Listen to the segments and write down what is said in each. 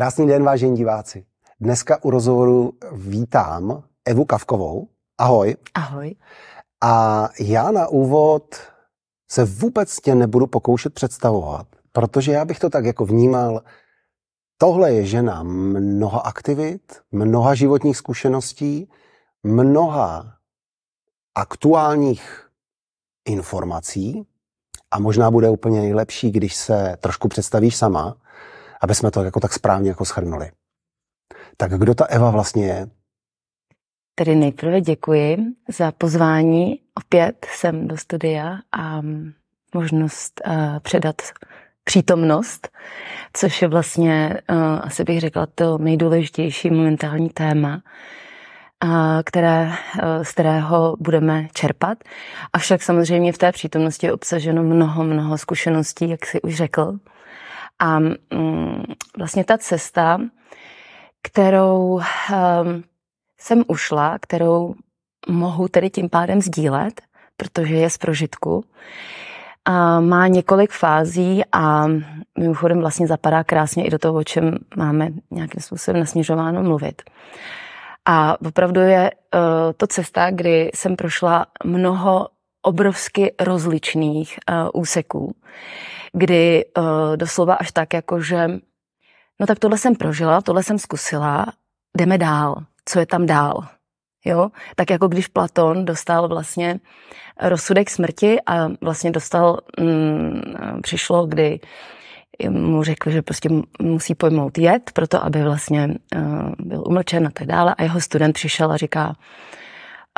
Krásný den, vážení diváci. Dneska u rozhovoru vítám Evu Kavkovou. Ahoj. Ahoj. A já na úvod se vůbec tě nebudu pokoušet představovat, protože já bych to tak jako vnímal. Tohle je žena mnoha aktivit, mnoha životních zkušeností, mnoha aktuálních informací a možná bude úplně nejlepší, když se trošku představíš sama, aby jsme to jako tak správně jako schrnuli. Tak kdo ta Eva vlastně je? Tedy nejprve děkuji za pozvání opět sem do studia a možnost uh, předat přítomnost, což je vlastně, uh, asi bych řekla, to nejdůležitější momentální téma, uh, které, uh, z kterého budeme čerpat. Avšak samozřejmě v té přítomnosti je obsaženo mnoho, mnoho zkušeností, jak si už řekl. A mm, vlastně ta cesta, kterou ehm, jsem ušla, kterou mohu tedy tím pádem sdílet, protože je z prožitku, a má několik fází a mimochodem vlastně zapadá krásně i do toho, o čem máme nějakým způsobem nasměřováno mluvit. A opravdu je eh, to cesta, kdy jsem prošla mnoho obrovsky rozličných uh, úseků kdy uh, doslova až tak, jako že no tak tohle jsem prožila, tohle jsem zkusila, jdeme dál, co je tam dál. Jo? Tak jako když Platon dostal vlastně rozsudek smrti a vlastně dostal, mm, přišlo, kdy mu řekl, že prostě musí pojmout jet, proto aby vlastně uh, byl umlčen a tak dále. A jeho student přišel a říká,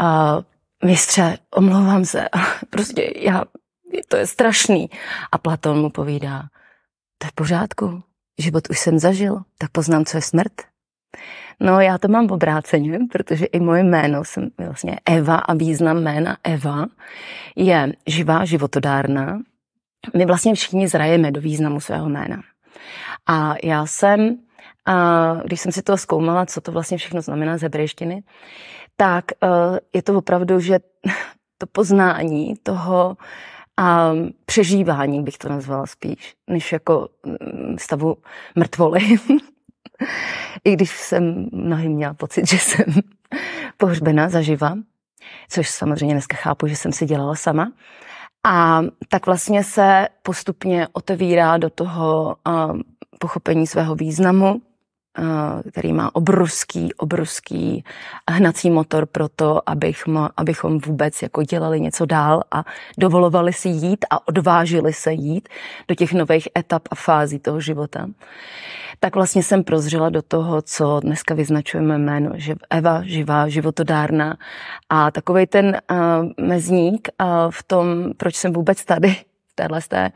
uh, mistře, omlouvám se, prostě já to je strašný. A Platon mu povídá, to je v pořádku, život už jsem zažil, tak poznám, co je smrt. No já to mám obráceně, protože i moje jméno, jsem vlastně Eva a význam jména Eva je živá, životodárná. My vlastně všichni zrajeme do významu svého jména. A já jsem, a když jsem si to zkoumala, co to vlastně všechno znamená z hebrejštiny, tak eh, je to opravdu, že to poznání toho, a přežívání bych to nazvala spíš, než jako mm, stavu mrtvoly. I když jsem mnohy měla pocit, že jsem pohřbená zaživa, což samozřejmě dneska chápu, že jsem si dělala sama. A tak vlastně se postupně otevírá do toho pochopení svého významu, Eh, který má obrovský, obrovský hnací motor pro to, abych, abychom vůbec jako dělali něco dál a dovolovali si jít a odvážili se jít do těch nových etap a fází toho života. Tak vlastně jsem prozřela do toho, co dneska vyznačujeme jméno že Eva, živá, životodárná a takový ten uh, mezník uh, v tom, proč jsem vůbec tady v téhle té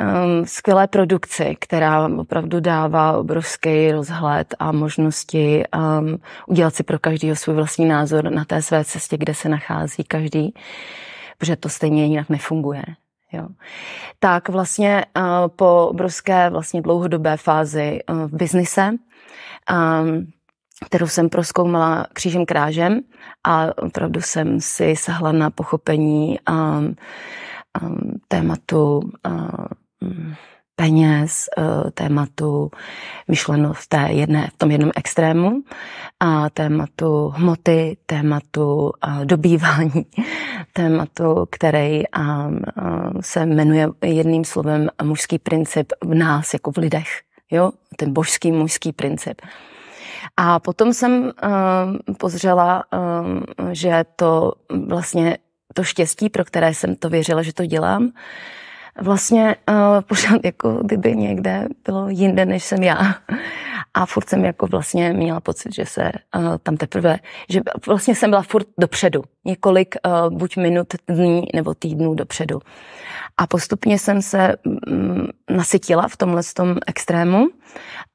um, skvělé produkci, která opravdu dává obrovský rozhled a možnosti um, udělat si pro každého svůj vlastní názor na té své cestě, kde se nachází každý, protože to stejně jinak nefunguje. Jo. Tak vlastně uh, po obrovské vlastně dlouhodobé fázi uh, v biznise um, kterou jsem proskoumala křížem krážem a opravdu jsem si sahla na pochopení um, um, tématu um, peněz, eh, tématu myšleno v, té jedné, v tom jednom extrému, a tématu hmoty, tématu eh, dobývání, tématu, který ehm, eh, se jmenuje jedným slovem mužský princip v nás, jako v lidech. Jo? Ten božský mužský princip. A potom jsem ehm, pozřela, ehm, že to vlastně to štěstí, pro které jsem to věřila, že to dělám, vlastně uh, pořád jako kdyby někde bylo jinde, než jsem já. A furt jsem jako vlastně měla pocit, že se uh, tam teprve, že vlastně jsem byla furt dopředu, několik uh, buď minut, dní nebo týdnů dopředu. A postupně jsem se mm, nasytila v tomhle tom extrému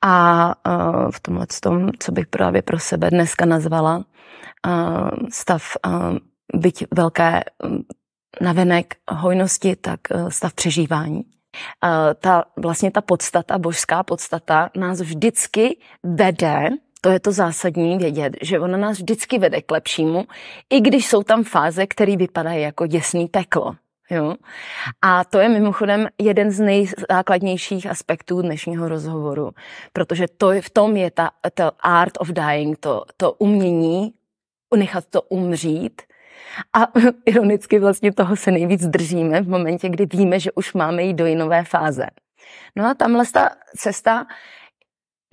a uh, v tomhle tom, co bych právě pro sebe dneska nazvala uh, stav uh, byť velké mm, navenek hojnosti, tak eh, stav přežívání. Eh, ta, vlastně ta podstata, božská podstata, nás vždycky vede to je to zásadní vědět, že ona nás vždycky vede k lepšímu, i když jsou tam fáze, které vypadají jako děsný peklo. Jo? A to je mimochodem jeden z nejzákladnějších aspektů dnešního rozhovoru, protože to je, v tom je ta, ta art of dying, to, to umění nechat to umřít a ironicky vlastně toho se nejvíc držíme v momentě, kdy víme, že už máme jít do jinové fáze. No a tamhle ta cesta,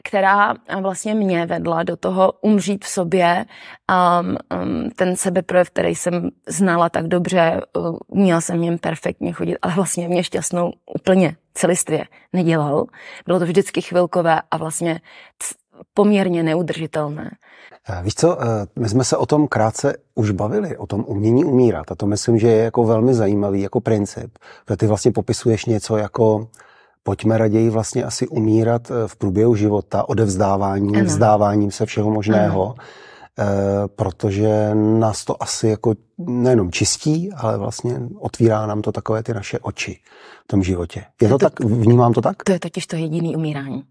která vlastně mě vedla do toho umřít v sobě, um, um, ten sebeprojev, který jsem znala tak dobře, uh, měla jsem něm perfektně chodit, ale vlastně mě šťastnou úplně celistvě nedělal. Bylo to vždycky chvilkové a vlastně poměrně neudržitelné. Eh, víš co, eh, my jsme se o tom krátce už bavili, o tom umění umírat a to myslím, že je jako velmi zajímavý jako princip, protože ty vlastně popisuješ něco jako pojďme raději vlastně asi umírat eh, v průběhu života odevzdáváním, ano. vzdáváním se všeho možného. Ano protože nás to asi jako nejenom čistí, ale vlastně otvírá nám to takové ty naše oči v tom životě. Je to, to tak? Vnímám to tak? To je totiž to jediný umírání.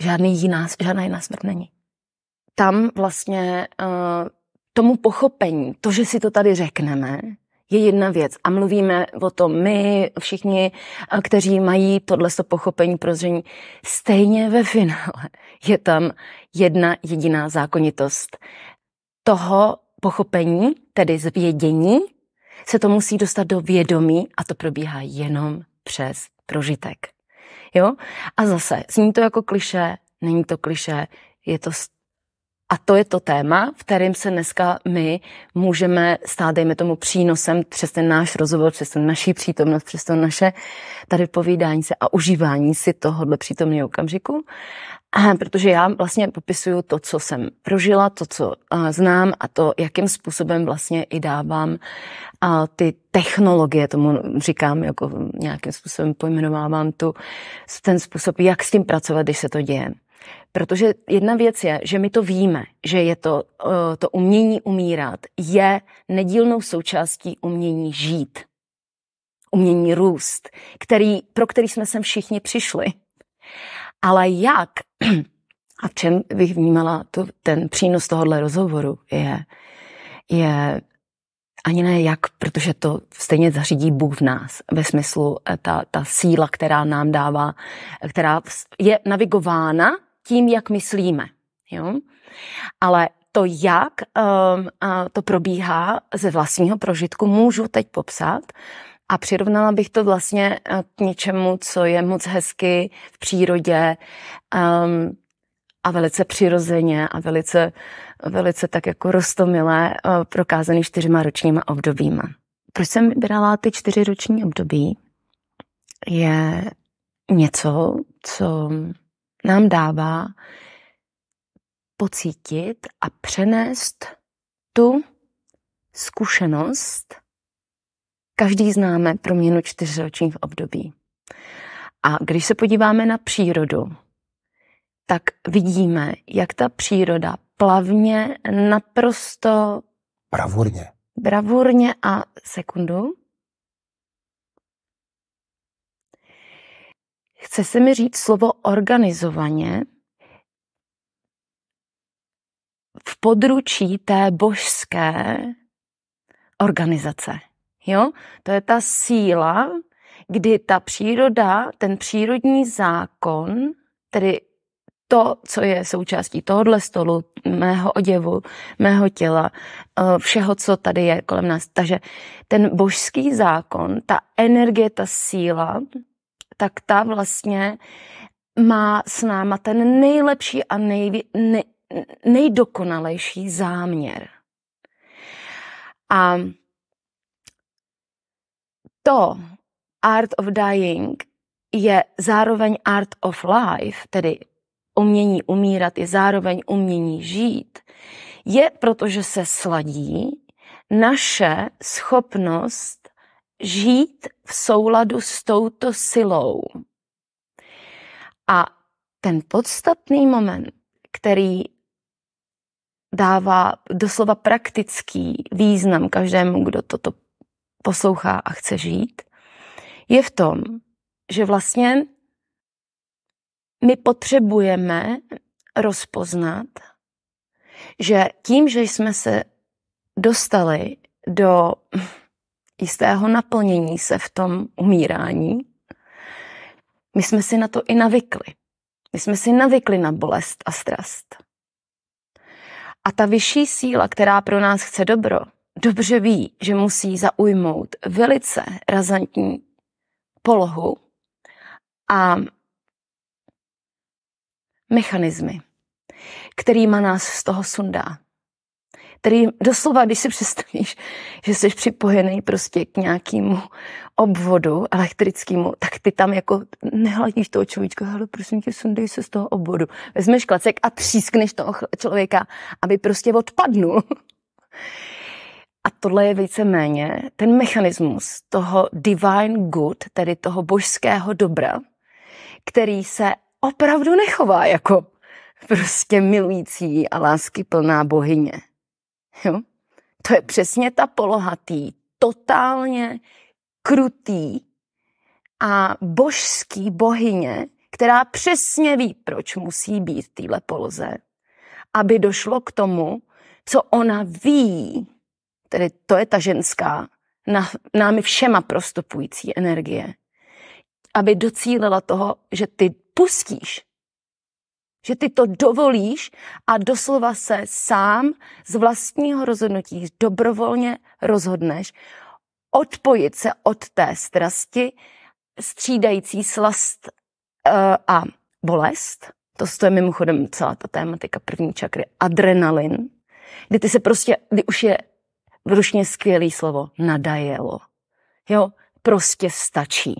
Žádný jiná, žádná jiná smrt není tam vlastně uh, tomu pochopení, to, že si to tady řekneme, je jedna věc a mluvíme o tom my všichni, eh, kteří mají tohle pochopení prozření. Stejně ve finále je tam jedna jediná zákonitost. Toho pochopení, tedy zvědění, se to musí dostat do vědomí a to probíhá jenom přes prožitek. Jo? A zase, zní to jako kliše, není to kliše, je to a to je to téma, v kterém se dneska my můžeme stát, dejme tomu, přínosem přes ten náš rozhovor, přes ten naší přítomnost, přes to naše tady povídání se a užívání si tohohle přítomného okamžiku. A protože já vlastně popisuju to, co jsem prožila, to, co uh, znám a to, jakým způsobem vlastně i dávám uh, ty technologie, tomu říkám, jako nějakým způsobem pojmenovávám tu, ten způsob, jak s tím pracovat, když se to děje. Protože jedna věc je, že my to víme, že je to, eh, to umění umírat je nedílnou součástí umění žít, umění růst, který, pro který jsme sem všichni přišli. Ale jak a v čem bych vnímala to, ten přínos tohohle rozhovoru je, je ani ne jak, protože to stejně zařídí Bůh v nás, ve smyslu eh, ta, ta síla, která nám dává, která je navigována tím, jak myslíme. Jo? Ale to, jak um, to probíhá ze vlastního prožitku, můžu teď popsat. A přirovnala bych to vlastně eh, k něčemu, co je moc hezky v přírodě um, a velice přirozeně a velice, velice tak jako rostomilé uh, prokázaný čtyřma ročníma obdobíma. Proč jsem vybrala ty čtyři roční období? Je něco, co nám dává pocítit a přenést tu zkušenost. Každý známe proměnu čtyřročních období. A když se podíváme na přírodu, tak vidíme, jak ta příroda plavně, naprosto... Bravurně. Bravurně a sekundu Chce se mi říct slovo organizovaně v područí té božské organizace. Jo? To je ta síla, kdy ta příroda, ten přírodní zákon, tedy to, co je součástí tohohle stolu, mého oděvu, mého těla, eh, všeho, co tady je kolem nás. Takže ten božský zákon, ta energie, ta síla, tak ta vlastně má s náma ten nejlepší a nej, ne, nejdokonalejší záměr. A to Art of Dying je zároveň Art of Life, tedy umění umírat je zároveň umění žít, je, protože se sladí naše schopnost žít v souladu s touto silou. A ten podstatný moment, který dává doslova praktický význam každému, kdo toto poslouchá a chce žít, je v tom, že vlastně my potřebujeme rozpoznat, že tím, že jsme se dostali do jistého naplnění se v tom umírání, my jsme si na to i navykli. My jsme si navykli na bolest a strast. A ta vyšší síla, která pro nás chce dobro, dobře ví, že musí zaujmout velice razantní polohu a mechanismy, kterýma nás z toho sundá který doslova, když si představíš, že jsi připojený prostě k nějakému obvodu elektrickému, tak ty tam jako nehladíš toho človíčka, ale prosím tě, sundej se z toho obvodu. Vezmeš klacek a třískneš toho člověka, aby prostě odpadnul. A tohle je víceméně ten mechanismus toho divine good, tedy toho božského dobra, který se opravdu nechová jako prostě milující a láskyplná bohyně. Jo? To je přesně ta poloha tý totálně krutý a božský bohyně, která přesně ví, proč musí být v téhle poloze, aby došlo k tomu, co ona ví, tedy to je ta ženská, na, námi všema prostupující energie, aby docílila toho, že ty pustíš že ty to dovolíš a doslova se sám z vlastního rozhodnutí dobrovolně rozhodneš odpojit se od té strasti střídající slast uh, a bolest. To, je mimochodem celá ta tématika první čakry. Adrenalin, kdy ty se prostě, kdy už je rušně skvělý slovo, nadajelo. Jo, prostě stačí.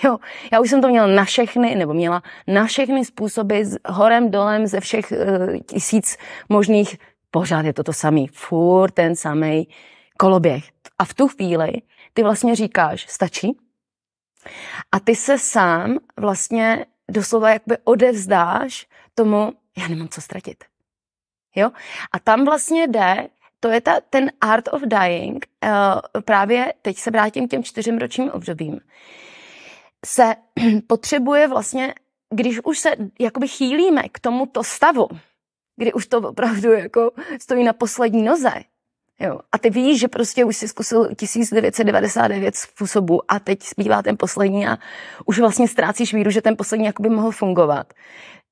Jo, já už jsem to měla na všechny, nebo měla na všechny způsoby, s horem, dolem, ze všech uh, tisíc možných, pořád je to to samý, furt ten samý koloběh. A v tu chvíli ty vlastně říkáš, stačí? A ty se sám vlastně doslova jakby odevzdáš tomu, já nemám co ztratit. Jo? A tam vlastně jde, to je ta, ten art of dying, uh, právě teď se vrátím k těm čtyřem ročním obdobím, se potřebuje vlastně, když už se jakoby chýlíme k tomuto stavu, kdy už to opravdu jako stojí na poslední noze, Jo. A ty víš, že prostě už si zkusil 1999 způsobů a teď zbývá ten poslední a už vlastně ztrácíš víru, že ten poslední jakoby mohl fungovat.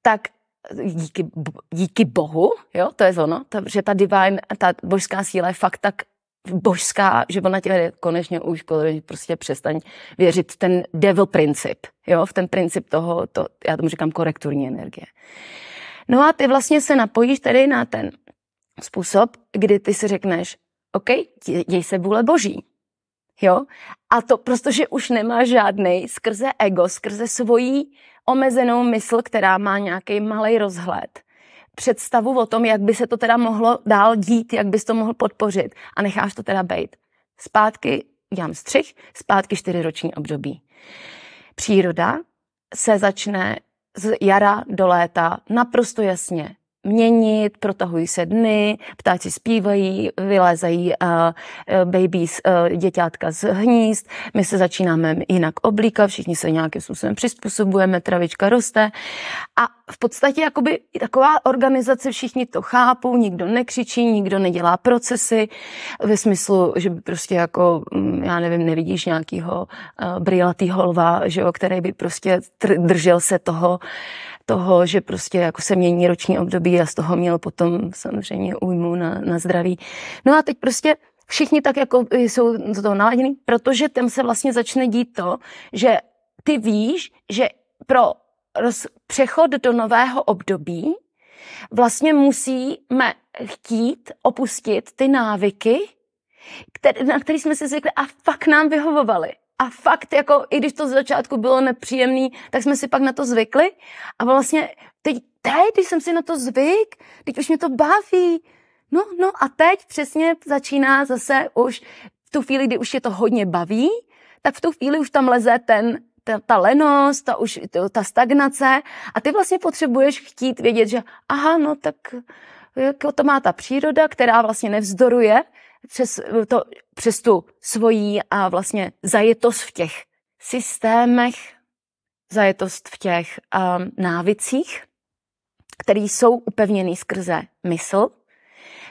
Tak díky, díky Bohu, jo, to je ono, ta, že ta divine, ta božská síla je fakt tak božská, že ona tě konečně už prostě přestaň věřit ten devil princip, jo, v ten princip toho, to, já tomu říkám korekturní energie. No a ty vlastně se napojíš tedy na ten způsob, kdy ty si řekneš, OK, děj se vůle boží, jo, a to že prostě už nemá žádný skrze ego, skrze svoji omezenou mysl, která má nějaký malý rozhled, představu o tom, jak by se to teda mohlo dál dít, jak bys to mohl podpořit a necháš to teda bejt. Zpátky dělám střih, zpátky čtyřiroční období. Příroda se začne z jara do léta naprosto jasně měnit, protahují se dny, ptáci zpívají, vylézají uh, e, babies, uh, děťátka z hnízd, my se začínáme jinak oblíkat, všichni se nějakým způsobem přizpůsobujeme, travička roste a v podstatě jakoby taková organizace, všichni to chápou, nikdo nekřičí, nikdo nedělá procesy ve smyslu, že by prostě jako, mm, já nevím, nevidíš nějakýho uh, e, brilatýho lva, že jo, který by prostě držel se toho toho, že prostě jako se mění roční období a z toho měl potom samozřejmě újmu na, na zdraví. No a teď prostě všichni tak jako jsou do toho naladěni, protože tam se vlastně začne dít to, že ty víš, že pro roz, přechod do nového období vlastně musíme chtít opustit ty návyky, které, na které jsme si zvykli a fakt nám vyhovovaly a fakt, jako, i když to z začátku bylo nepříjemný, tak jsme si pak na to zvykli. A vlastně teď, teď, když jsem si na to zvyk, teď už mě to baví. No, no a teď přesně začíná zase už v tu chvíli, kdy už je to hodně baví, tak v tu chvíli už tam leze ten ta, ta lenost, ta, už, to, ta stagnace a ty vlastně potřebuješ chtít vědět, že aha, no tak jako to má ta příroda, která vlastně nevzdoruje přes, to, přes tu svojí a vlastně zajetost v těch systémech, zajetost v těch um, návicích, které jsou upevněné skrze mysl,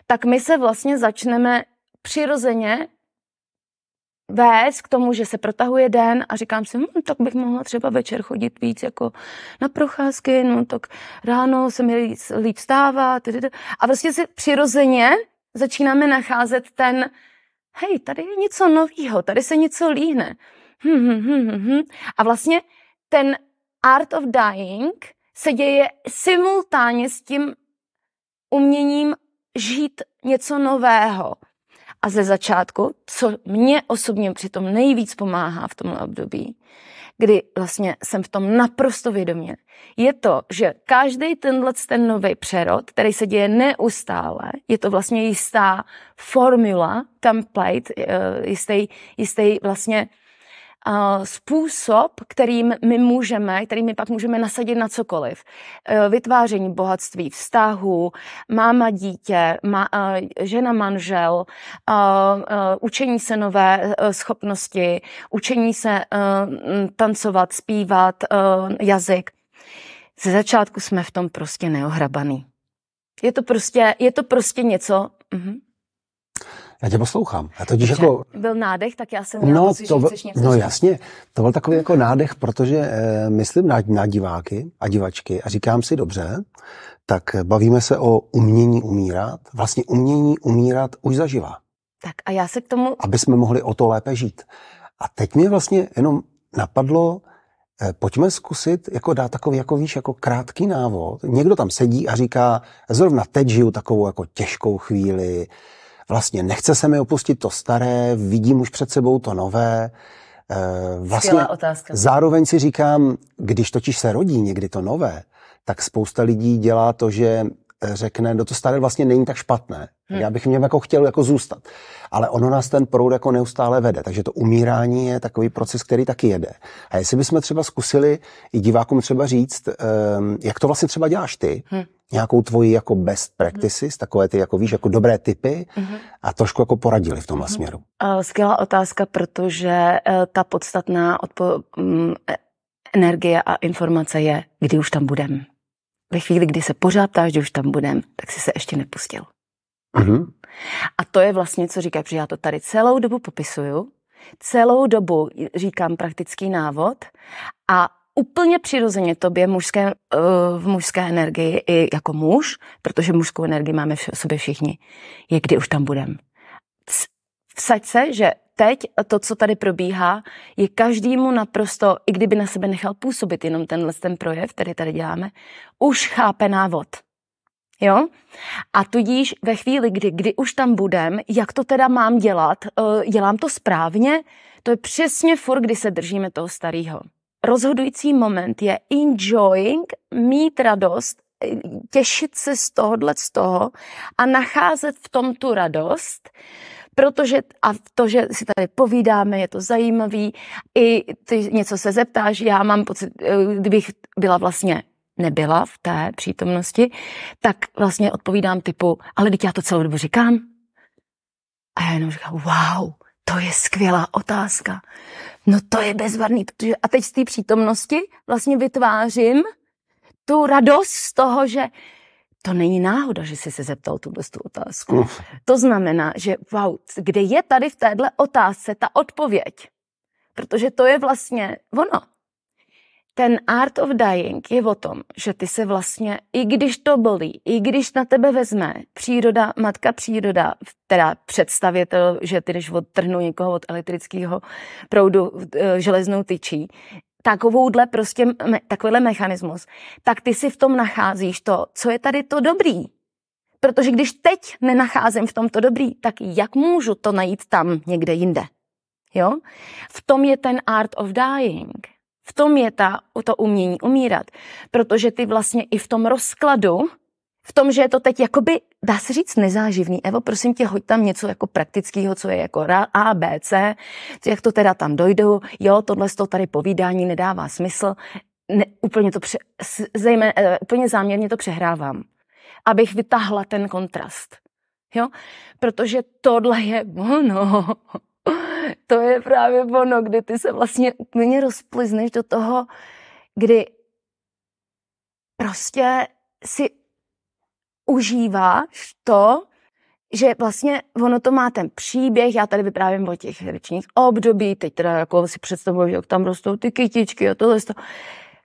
tak my se vlastně začneme přirozeně vést k tomu, že se protahuje den a říkám si, hm, tak bych mohla třeba večer chodit víc jako na procházky, no tak ráno se mi líp, líp stává. A vlastně si přirozeně začínáme nacházet ten, hej, tady je něco novýho, tady se něco líhne. Hm, hm, hm, A vlastně ten Art of Dying se děje simultánně s tím uměním žít něco nového. A ze začátku, co mě osobně přitom nejvíc pomáhá v tomhle období, kdy vlastně jsem v tom naprosto vědomě, je to, že každý tenhle ten nový přerod, který se děje neustále, je to vlastně jistá formula, template, jistý, eh, jistý vlastně způsob, kterým my můžeme, který my pak můžeme nasadit na cokoliv. E, vytváření bohatství, vztahu, máma dítě, má, e, žena manžel, e, učení se nové schopnosti, učení se tancovat, zpívat, jazyk. Ze začátku jsme v tom prostě neohrabaný. Je to prostě, je to prostě něco, uh-huh. Já tě poslouchám. A to Takže jako... Byl nádech, tak já jsem no, měla no, pocit, to, že něco No říct. jasně, to byl takový jako nádech, protože eh, myslím na, na diváky a divačky a říkám si, dobře, tak bavíme se o umění umírat, vlastně umění umírat už zaživa. Tak a já se k tomu... Aby jsme mohli o to lépe žít. A teď mě vlastně jenom napadlo, eh, pojďme zkusit jako dát takový, jako víš, jako krátký návod. Někdo tam sedí a říká, zrovna teď žiju takovou jako těžkou chvíli, vlastně nechce se mi opustit to staré, vidím už před sebou to nové. Eh, vlastně otázka. zároveň si říkám, když totiž se rodí někdy to nové, tak spousta lidí dělá to, že Eh, řekne, do no to staré vlastně není tak špatné. Hmm. Já bych v něm jako chtěl jako zůstat. Ale ono nás ten proud jako neustále vede. Takže to umírání je takový proces, který taky jede. A jestli bychom třeba zkusili i divákům třeba říct, ehm, jak to vlastně třeba děláš ty, hmm nějakou tvoji jako best hm. practices, hmm. takové ty jako víš, jako dobré typy hmm a trošku jako poradili v tom hmm směru. Skvělá otázka, protože eh, ta podstatná odpo- mm, e- energie a informace je, kdy už tam budeme ve chvíli, kdy se pořád ptáš, že už tam budem, tak si se ještě nepustil. mm A to je vlastně, co říká, protože já to tady celou dobu popisuju, celou dobu říkám praktický návod a úplně přirozeně tobě mužské, eh, v mužské energii i jako muž, protože mužskou energii máme v sobě všichni, je kdy už tam budem. Vsaď se, že teď to, co tady probíhá, je každému naprosto, i kdyby na sebe nechal působit jenom tenhle ten projev, který tady děláme, už chápe návod. Jo? A tudíž ve chvíli, kdy, kdy už tam budem, jak to teda mám dělat, eh, dělám to správně, to je přesně furt, kdy se držíme toho starého. Rozhodující moment je enjoying, mít radost, eh, těšit se z tohohle z toho a nacházet v tom tu radost, protože a to, že si tady povídáme, je to zajímavý, i ty něco se zeptáš, já mám pocit, eh, kdybych byla vlastně nebyla v té přítomnosti, tak vlastně odpovídám typu, ale teď já to celou dobu říkám. A já jenom říkám, wow, to je skvělá otázka. No to je bezvadný, protože a teď z té přítomnosti vlastně vytvářím tu radost z toho, že to není náhoda, že jsi se zeptal tuhle tu otázku. Uf. To znamená, že wow, kde je tady v téhle otázce ta odpověď? Protože to je vlastně ono. Ten art of dying je o tom, že ty se vlastně, i když to bolí, i když na tebe vezme příroda, matka příroda, teda představitel, že ty když odtrhnu někoho od elektrického proudu eh, železnou tyčí, takovouhle prostě, me, takovýhle mechanismus, tak ty si v tom nacházíš to, co je tady to dobrý. Protože když teď nenacházím v tom to dobrý, tak jak můžu to najít tam někde jinde? Jo? V tom je ten art of dying. V tom je ta, to umění umírat. Protože ty vlastně i v tom rozkladu v tom, že je to teď jakoby, dá se říct, nezáživný. Evo, prosím tě, hoď tam něco jako praktického, co je jako A, B, C, jak to teda tam dojdou, jo, tohle to tady povídání nedává smysl, ne, úplně to, pře, zejmé, eh, úplně záměrně to přehrávám, abych vytáhla ten kontrast, jo, protože tohle je ono, to je právě ono, kdy ty se vlastně úplně rozplizneš do toho, kdy prostě si užíváš to, že vlastně ono to má ten příběh, já tady vyprávím o těch ročních období, teď teda jako si představuju, jak tam rostou ty kytičky a tohle. To.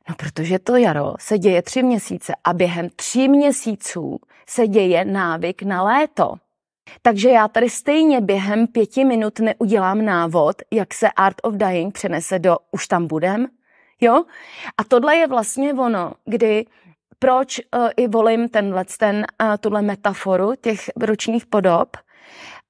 No protože to jaro se děje tři měsíce a během tří měsíců se děje návyk na léto. Takže já tady stejně během pěti minut neudělám návod, jak se Art of Dying přenese do už tam budem. Jo? A tohle je vlastně ono, kdy proč uh, i volím tenhle, ten, uh, tuhle metaforu těch ročních podob,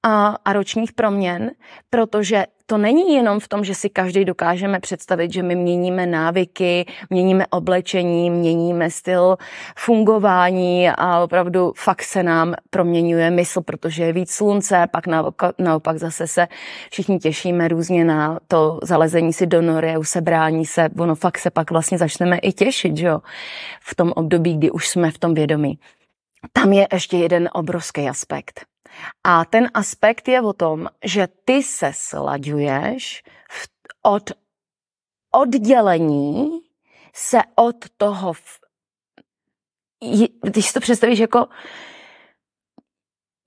a, a ročních proměn, protože to není jenom v tom, že si každý dokážeme představit, že my měníme návyky, měníme oblečení, měníme styl fungování a opravdu fakt se nám proměňuje mysl, protože je víc slunce, pak naopak, naopak zase se všichni těšíme různě na to zalezení si do nory, usebrání se, ono fakt se pak vlastně začneme i těšit, že jo, v tom období, kdy už jsme v tom vědomí. Tam je ještě jeden obrovský aspekt – a ten aspekt je o tom, že ty se slaďuješ v, od oddělení se od toho, v, když si to představíš jako,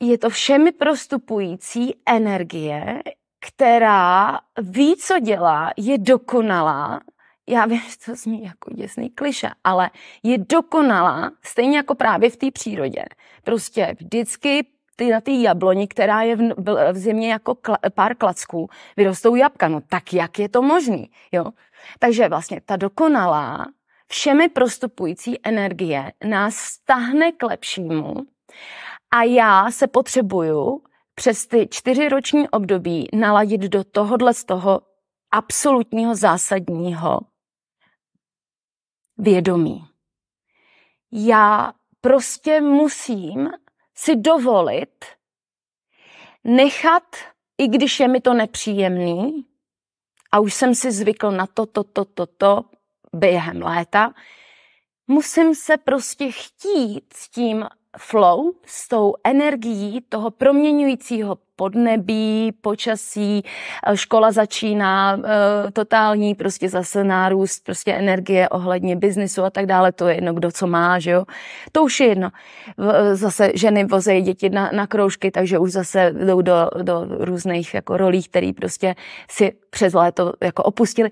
je to všemi prostupující energie, která ví, co dělá, je dokonalá, já vím, že to zní jako děsný kliše, ale je dokonalá, stejně jako právě v té přírodě. Prostě vždycky ty na té jabloni, která je v, v zimě jako kla, pár klacků, vyrostou jabka. No tak jak je to možný? Jo? Takže vlastně ta dokonalá, všemi prostupující energie nás stahne k lepšímu a já se potřebuju přes ty čtyři roční období naladit do tohohle z toho absolutního zásadního vědomí. Já prostě musím si dovolit nechat, i když je mi to nepříjemný, a už jsem si zvykl na to, to, to, to, to během léta, musím se prostě chtít s tím flow, s tou energií toho proměňujícího podnebí, počasí, eh, škola začíná, eh, totální prostě zase nárůst prostě energie ohledně biznisu a tak dále, to je jedno, kdo co má, že jo. To už je jedno. Eh, zase ženy vozejí děti na, na kroužky, takže už zase jdou do, do různých jako rolí, které prostě si přes léto jako opustili.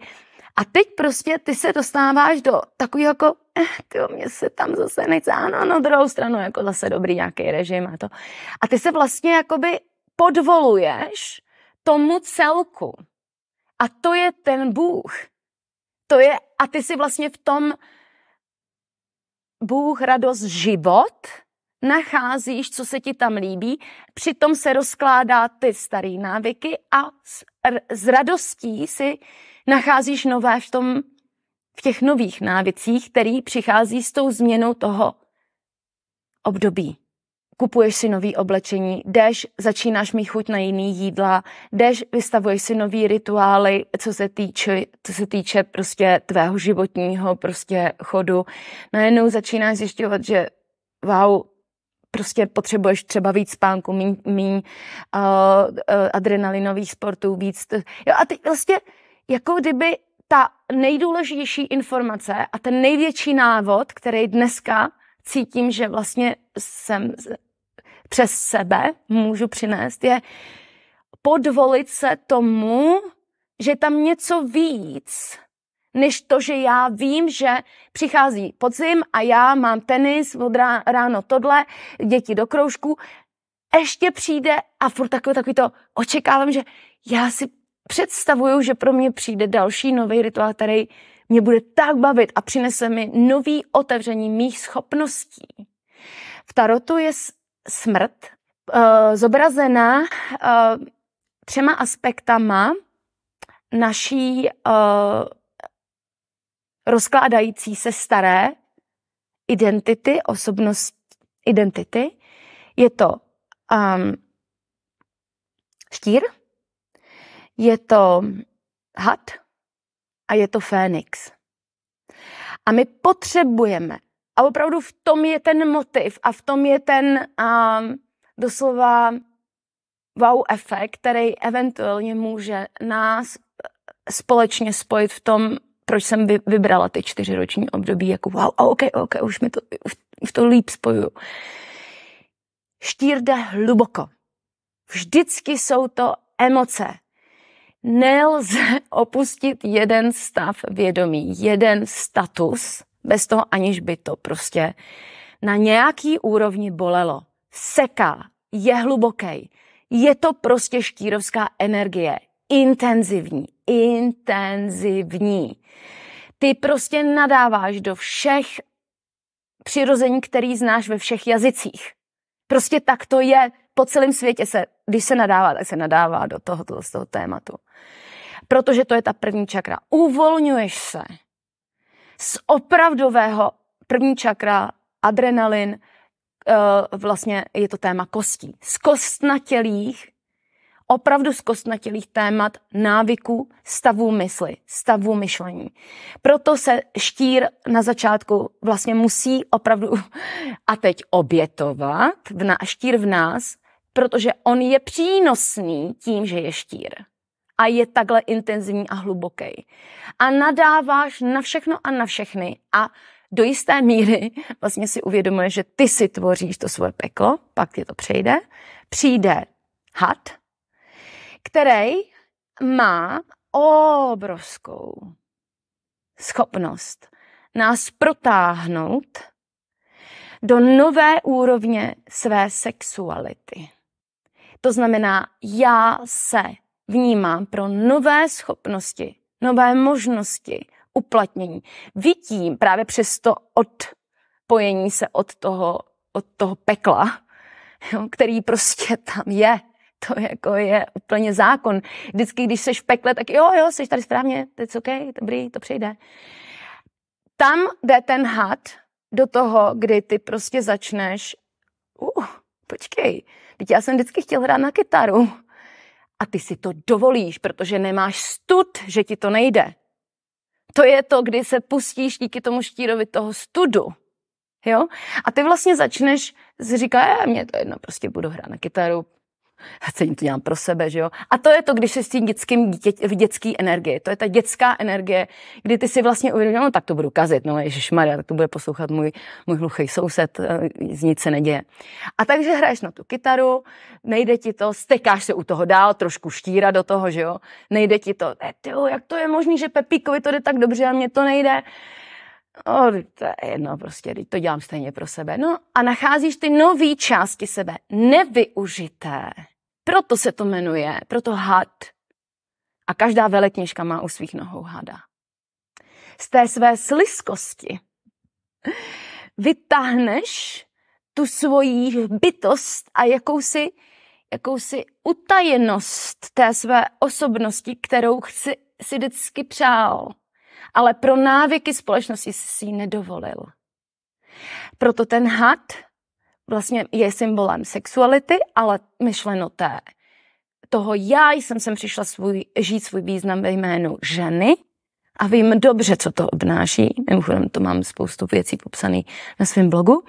A teď prostě ty se dostáváš do takového jako, eh, tyjo, mě se tam zase nechce, ano, na druhou stranu jako zase dobrý nějaký režim a to. A ty se vlastně jakoby podvoluješ tomu celku. A to je ten Bůh. To je, a ty si vlastně v tom Bůh, radost, život nacházíš, co se ti tam líbí, přitom se rozkládá ty staré návyky a s radostí si nacházíš nové v tom, v těch nových návicích, který přichází s tou změnou toho období. Kupuješ si nový oblečení, jdeš, začínáš mít chuť na jiný jídla, jdeš, vystavuješ si nový rituály, co se týče, co se týče prostě tvého životního prostě chodu. Najednou začínáš zjišťovat, že wow, prostě potřebuješ třeba víc spánku, míň, míň uh, uh, adrenalinových sportů, víc... T- jo, a ty vlastně, jako kdyby ta nejdůležitější informace a ten největší návod, který dneska cítím, že vlastně jsem přes sebe můžu přinést, je podvolit se tomu, že tam něco víc než to, že já vím, že přichází podzim a já mám tenis, od ráno tohle, děti do kroužku, ještě přijde a furt takový, takový to očekávám, že já si představuju, že pro mě přijde další nový rituál, který mě bude tak bavit a přinese mi nový otevření mých schopností. V tarotu je smrt uh, eh, zobrazená uh, eh, třema aspektama naší uh, rozkládající se staré identity, osobnost identity. Je to um, štír, je to had a je to fénix. A my potřebujeme, a opravdu v tom je ten motiv a v tom je ten um, doslova wow efekt, který eventuálně může nás společně spojit v tom proč jsem vybrala ty čtyřiroční období, jako wow, a ok, ok, už mi to, už, už to líp spojuju. Štír jde hluboko. Vždycky jsou to emoce. Nelze opustit jeden stav vědomí, jeden status, bez toho aniž by to prostě na nějaký úrovni bolelo. Seká, je hluboký, je to prostě štírovská energie, intenzivní, intenzivní. Ty prostě nadáváš do všech přirození, který znáš ve všech jazycích. Prostě tak to je. Po celém světě se, když se nadává, tak se nadává do tohoto, z toho tématu. Protože to je ta první čakra. Uvolňuješ se z opravdového první čakra, adrenalin, eh, vlastně je to téma kostí. Z kostnatělých opravdu z kostnatělých témat, návyků, stavů mysli, stavů myšlení. Proto se štír na začátku vlastně musí opravdu a teď obětovat v na, štír v nás, protože on je přínosný tím, že je štír a je takhle intenzivní a hluboký. A nadáváš na všechno a na všechny a do jisté míry vlastně si uvědomuje, že ty si tvoříš to svoje peklo, pak ti to přejde, přijde had, který má obrovskou schopnost nás protáhnout do nové úrovně své sexuality. To znamená, já se vnímám pro nové schopnosti, nové možnosti uplatnění. Vidím právě přesto odpojení se od toho, od toho pekla, jo, který prostě tam je to jako je úplně zákon. Vždycky, když seš v pekle, tak jo, jo, seš tady správně, to je OK, dobrý, to přijde. Tam jde ten had do toho, kdy ty prostě začneš, uh, počkej, teď já jsem vždycky chtěl hrát na kytaru. A ty si to dovolíš, protože nemáš stud, že ti to nejde. To je to, kdy se pustíš díky tomu štírovi toho studu. Jo? A ty vlastně začneš říká, já, eh, mě to jedno, prostě budu hrát na kytaru, stejně to dělám pro sebe, že jo. A to je to, když jsi s tím dětským dítě, v dětské energii, to je ta dětská energie, kdy ty si vlastně uvědomíš, no tak to budu kazit, no ježišmarja, tak to bude poslouchat můj, můj hluchý soused, z eh, nic se neděje. A takže hraješ na tu kytaru, nejde ti to, stekáš se u toho dál, trošku štíra do toho, že jo, nejde ti to, e, eh, tyjo, jak to je možné, že Pepíkovi to jde tak dobře a mně to nejde. No, to je jedno prostě, to dělám stejně pro sebe. No a nacházíš ty nové části sebe, nevyužité. Proto se to jmenuje, proto had. A každá velekněžka má u svých nohou hada. Z té své sliskosti vytáhneš tu svoji bytost a jakousi, jakousi utajenost té své osobnosti, kterou chci, si vždycky přál. Ale pro návyky společnosti si ji nedovolil. Proto ten had vlastně je symbolem sexuality, ale myšleno té toho já jsem sem přišla svůj, žít svůj význam ve jménu ženy a vím dobře, co to obnáší. Mimochodem to mám spoustu věcí popsaný na svém blogu.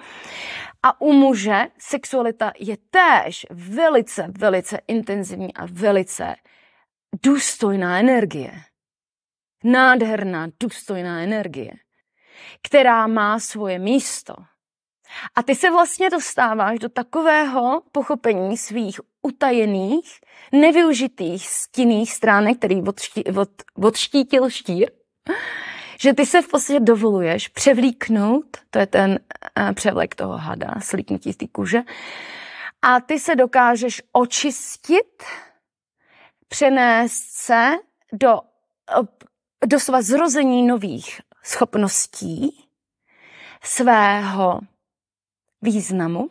A u muže sexualita je též velice, velice intenzivní a velice důstojná energie. Nádherná, důstojná energie, která má svoje místo a ty se vlastně dostáváš do takového pochopení svých utajených, nevyužitých stinných stránek, který odští, od, odštítil štír, že ty se v podstatě dovoluješ převlíknout, to je ten uh, převlek toho hada, slíknutí z té kůže, a ty se dokážeš očistit, přenést se do do svazrození nových schopností svého významu,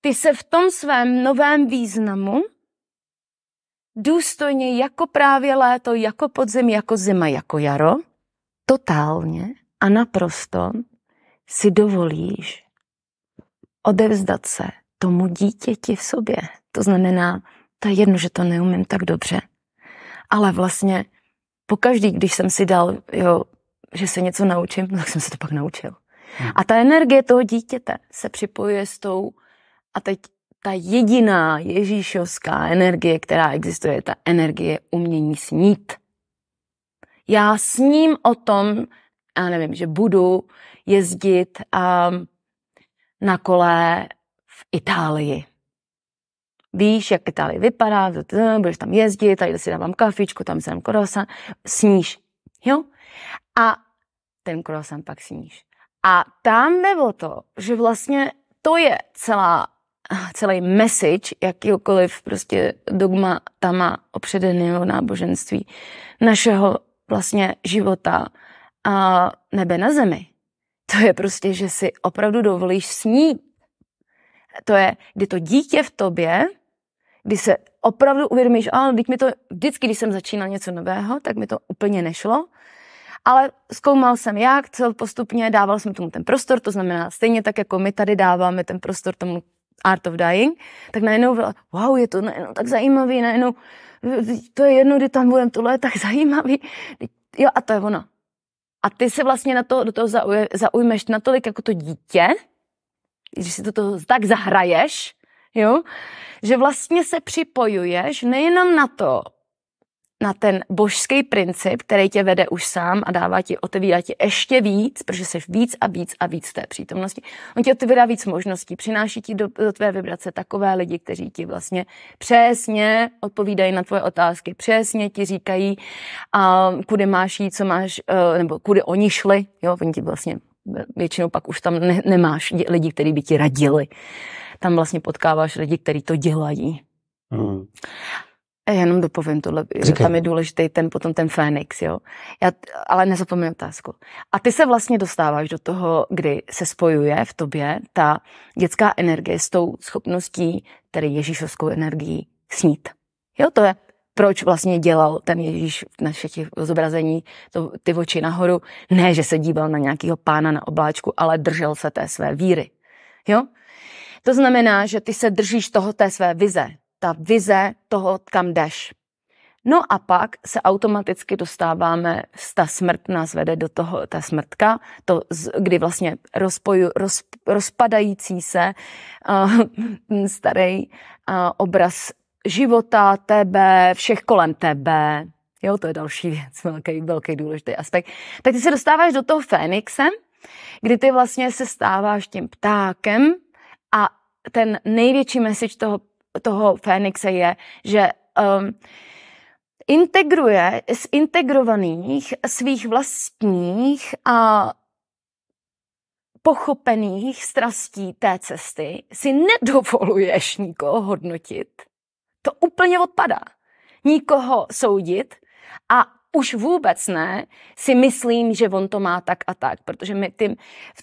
ty se v tom svém novém významu důstojně jako právě léto, jako podzim, jako zima, jako jaro, totálně a naprosto si dovolíš odevzdat se tomu dítěti v sobě. To znamená, to je jedno, že to neumím tak dobře. Ale vlastně pokaždý, když jsem si dal, jo, že se něco naučím, tak jsem se to pak naučil. Hmm. A ta energie toho dítěte se připojuje s tou, a teď ta jediná ježíšovská energie, která existuje, ta energie umění snít. Já sním o tom, já nevím, že budu jezdit um, na kole v Itálii. Víš, jak Itálie vypadá, budeš tam jezdit, tady si dávám kafičku, tam jsem dám sníš, jo? A ten korosan pak sníš. A tam jde o to, že vlastně to je celá, celý message, jakýkoliv prostě dogma tama opředeného náboženství, našeho vlastně života a nebe na zemi. To je prostě, že si opravdu dovolíš snít. To je, kdy to dítě v tobě, kdy se opravdu uvědomíš, ale teď mi to, vždycky, když jsem začínal něco nového, tak mi to úplně nešlo, ale zkoumal jsem jak, cel postupně, dával jsem tomu ten prostor, to znamená stejně tak, jako my tady dáváme ten prostor tomu Art of Dying, tak najednou byla, wow, je to najednou tak zajímavý, najednou to je jedno, kdy tam budeme, tohle je tak zajímavý. Jo, a to je ono. A ty se vlastně na to, do toho zauje, zaujmeš natolik jako to dítě, když si to, to tak zahraješ, jo, že vlastně se připojuješ nejenom na to, na ten božský princip, který tě vede už sám a dává ti, otevírá ti ještě víc, protože jsi víc a víc a víc té přítomnosti. On ti otevírá víc možností, přináší ti do, do tvé vibrace takové lidi, kteří ti vlastně přesně odpovídají na tvoje otázky, přesně ti říkají, a kudy máš jít, co máš, eh, nebo kudy oni šli, jo, oni ti vlastně většinou pak už tam ne, nemáš lidi, kteří by ti radili. Tam vlastně potkáváš lidi, kteří to dělají. Hmm. Já jenom dopovím tohle, Říkej. tam je důležitý ten potom ten Fénix, jo. Já, ale nezapomeň otázku. A ty se vlastně dostáváš do toho, kdy se spojuje v tobě ta dětská energie s tou schopností, tedy ježíšovskou energií, snít. Jo, to je proč vlastně dělal ten Ježíš na všech zobrazení to, ty oči nahoru. Ne, že se díval na nějakého pána na obláčku, ale držel se té své víry. Jo? To znamená, že ty se držíš toho té své vize, ta vize toho, kam jdeš. No a pak se automaticky dostáváme, ta smrt nás vede do toho, ta smrtka, to, kdy vlastně rozpoju, roz, rozpadající se uh, starý uh, obraz života, tebe, všech kolem tebe. Jo, to je další věc, velký, velký důležitý aspekt. Tak ty se dostáváš do toho Fénixe, kdy ty vlastně se stáváš tím ptákem a ten největší message toho toho Fénixe je, že um, integruje z integrovaných svých vlastních a pochopených strastí té cesty si nedovoluješ nikoho hodnotit. To úplně odpadá. Nikoho soudit a už vůbec ne, si myslím, že on to má tak a tak, protože my tím,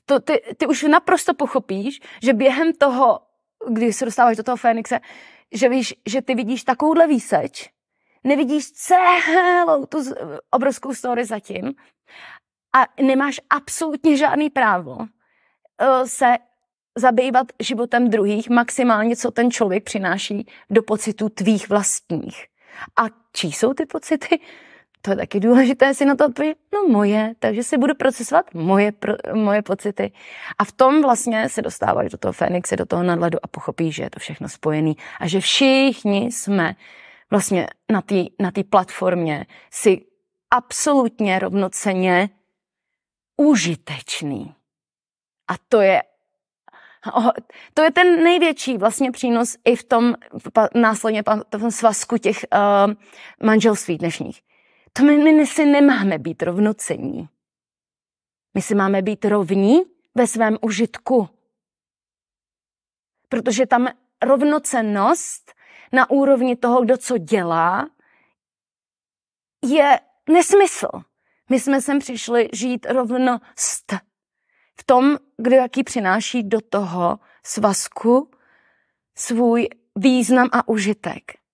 to, ty, ty už naprosto pochopíš, že během toho když se dostáváš do toho Fénixe, že víš, že ty vidíš takovouhle výseč, nevidíš celou tu obrovskou story zatím a nemáš absolutně žádný právo eh, se zabývat životem druhých, maximálně co ten člověk přináší do pocitů tvých vlastních. A čí jsou ty pocity? to je taky důležité si na to odpovědět, no moje, takže si budu procesovat moje, pro, moje pocity. A v tom vlastně se dostáváš do toho Fénixe, do toho nadhledu a pochopíš, že je to všechno spojený a že všichni jsme vlastně na té na platformě si absolutně rovnoceně užitečný. A to je to je ten největší vlastně přínos i v tom následně v tom svazku těch uh, manželství dnešních. To my, my si nemáme být rovnocení. My si máme být rovní ve svém užitku. Protože tam rovnocennost na úrovni toho, kdo co dělá, je nesmysl. My jsme sem přišli žít rovnost v tom, kdo jaký přináší do toho svazku svůj význam a užitek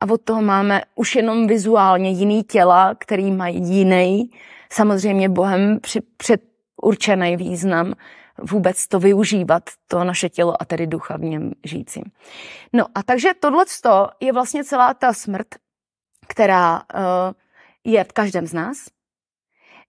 a od toho máme už jenom vizuálně jiný těla, který mají jiný, samozřejmě Bohem předurčený význam vůbec to využívat, to naše tělo a tedy ducha v něm žijícím. No a takže tohle je vlastně celá ta smrt, která uh, je v každém z nás.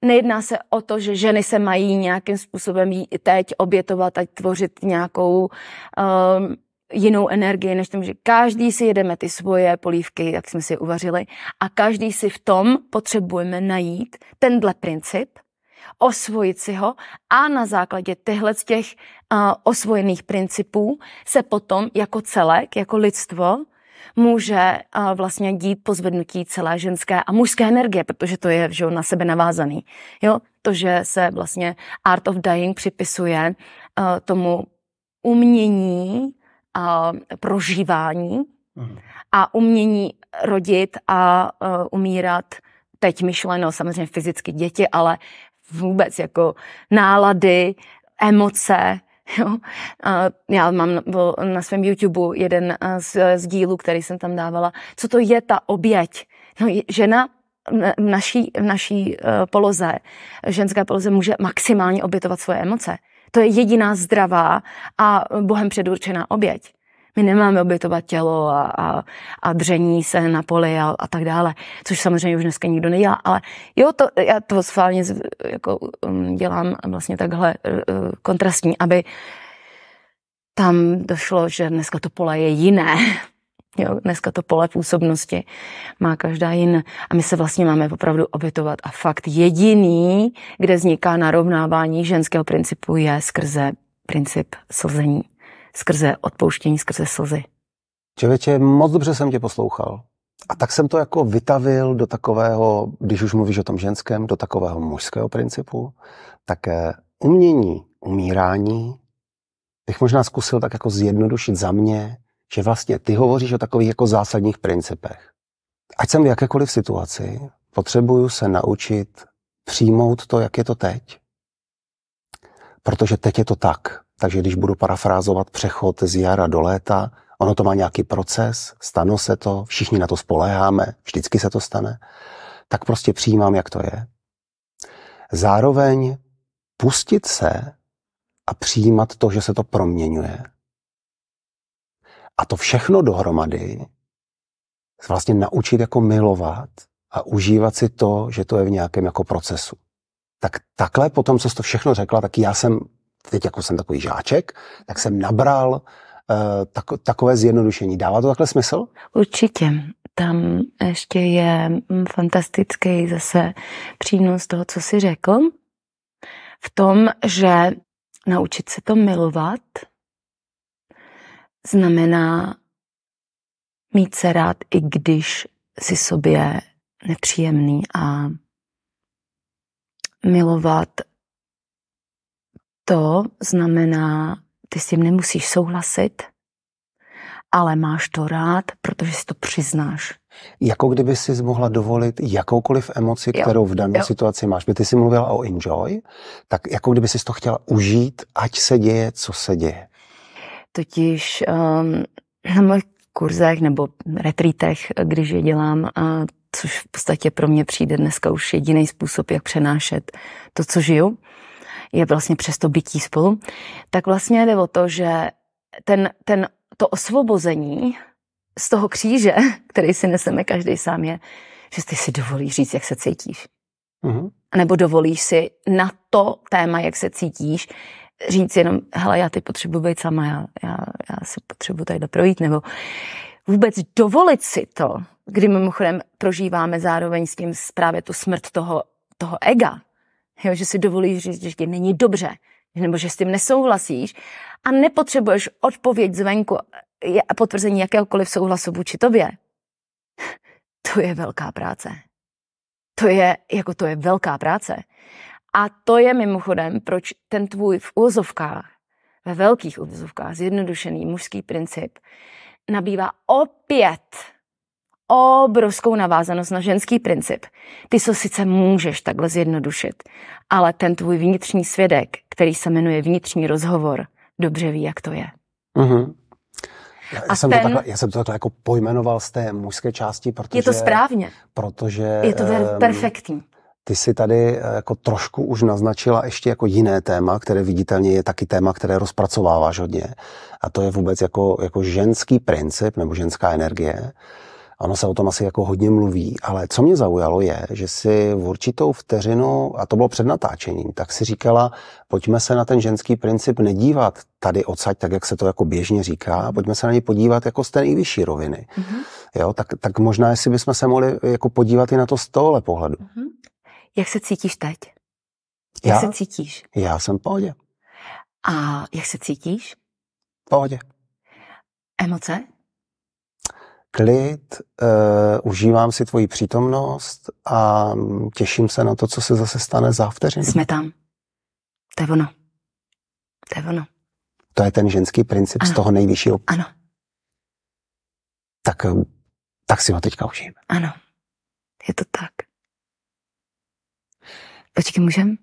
Nejedná se o to, že ženy se mají nějakým způsobem teď obětovat a tvořit nějakou uh, jinou energii, než tím, že každý si jedeme ty svoje polívky, jak jsme si je uvařili, a každý si v tom potřebujeme najít tenhle princip, osvojit si ho a na základě těchto těch uh, osvojených principů se potom jako celek, jako lidstvo, může uh, vlastně dít pozvednutí celé ženské a mužské energie, protože to je že na sebe navázaný. Jo? To, že se vlastně Art of Dying připisuje uh, tomu umění a prožívání mhm. a umění rodit a uh, umírat, teď myšleno samozřejmě fyzicky děti, ale vůbec jako nálady, emoce, Jo. A já mám na svém YouTube jeden e, z, z dílů, který jsem tam dávala. Co to je ta oběť? No, žena v naší, v naší e, poloze, ženské poloze, může maximálně obětovat svoje emoce. To je jediná zdravá a Bohem předurčená oběť. My nemáme obětovat tělo a, a, a dření se na poli a, a tak dále, což samozřejmě už dneska nikdo nedělá, ale jo, to, já to schválně jako, um, dělám vlastně takhle uh, uh, kontrastní, aby tam došlo, že dneska to pole je jiné, Jo, dneska to pole působnosti má každá jin. A my se vlastně máme opravdu obětovat. A fakt jediný, kde vzniká narovnávání ženského principu, je skrze princip slzení. Skrze odpouštění, skrze slzy. Čověče, moc dobře jsem tě poslouchal. A tak jsem to jako vytavil do takového, když už mluvíš o tom ženském, do takového mužského principu, tak umění umírání bych možná zkusil tak jako zjednodušit za mě že vlastně ty hovoříš o takových jako zásadních principech. Ať jsem v jakékoliv situaci, potřebuju se naučit přijmout to, jak je to teď. Protože teď je to tak. Takže když budu parafrázovat přechod z jara do léta, ono to má nějaký proces, stane se to, všichni na to spoléháme, vždycky se to stane, tak prostě přijímám, jak to je. Zároveň pustit se a přijímat to, že se to proměňuje, a to všechno dohromady vlastně naučit jako milovat a užívat si to, že to je v nějakém jako procesu. Tak takhle potom, co jsi to všechno řekla, tak já jsem, teď jako jsem takový žáček, tak jsem nabral uh, eh, tak, takové zjednodušení. Dává to takhle smysl? Určitě. Tam ještě je mm, fantastický zase přínos toho, co jsi řekl, v tom, že naučit se to milovat, znamená mít se rád, i když si sobě nepříjemný a milovat to znamená, ty s tím nemusíš souhlasit, ale máš to rád, protože si to přiznáš. Jako kdyby si mohla dovolit jakoukoliv emoci, jo, kterou v dané situaci máš. By ty si mluvila o enjoy, tak jako kdyby si to chtěla užít, ať se děje, co se děje. Totiž ehm, na mých kurzech nebo retreatech, když je dělám, což v podstatě pro mě přijde dneska už jediný způsob, jak přenášet to, co žiju, je vlastně přes to bytí spolu, tak vlastně jde o to, že ten, ten, to osvobození z toho kříže, který si neseme každý sám, je, že ty si dovolíš říct, jak se cítíš. Uh-huh. Nebo dovolíš si na to téma, jak se cítíš, říct jenom, hele, já teď potřebuji být sama, já, já, já si potřebuji tady doprojít, nebo vůbec dovolit si to, kdy mimochodem prožíváme zároveň s tím právě tu smrt toho, toho ega, jo, že si dovolíš říct, že ti není dobře, nebo že s tím nesouhlasíš a nepotřebuješ odpověď zvenku a potvrzení jakéhokoliv souhlasu vůči tobě. To je velká práce. To je, jako to je velká práce. A to je mimochodem, proč ten tvůj v úzovkách, ve velkých úzovkách, zjednodušený mužský princip nabývá opět obrovskou navázanost na ženský princip. Ty se sice můžeš takhle zjednodušit, ale ten tvůj vnitřní svědek, který se jmenuje vnitřní rozhovor, dobře ví, jak to je. Mm-hmm. Já, já, jsem ten, to takhle, já jsem to takhle jako pojmenoval z té mužské části, protože... Je to správně. Protože... Je to ehm, perfektní. Ty si tady eh, jako trošku už naznačila ještě jako jiné téma, které viditelně je taky téma, které rozpracováváš hodně. A to je vůbec jako, jako ženský princip nebo ženská energie. Ono se o tom asi jako hodně mluví, ale co mě zaujalo je, že si v určitou vteřinu, a to bylo před natáčením, tak si říkala, pojďme se na ten ženský princip nedívat tady odsaď, tak jak se to jako běžně říká, pojďme se na ně podívat jako z té nejvyšší roviny. Mm-hmm. Jo, tak, tak možná, jestli bychom se mohli jako podívat i na to z tohohle pohledu. Mm-hmm. Jak se cítíš teď? Jak já? se cítíš? Já jsem v pohodě. A jak se cítíš? V pohodě. Emoce? Klid, uh, užívám si tvoji přítomnost a těším se na to, co se zase stane za vteřinu. Jsme tam. To je ono. To je ono. To je ten ženský princip ano. z toho nejvyššího. Ano. Tak, eh, tak si ho teďka užijeme. Ano, je to tak. Počkej, můžem?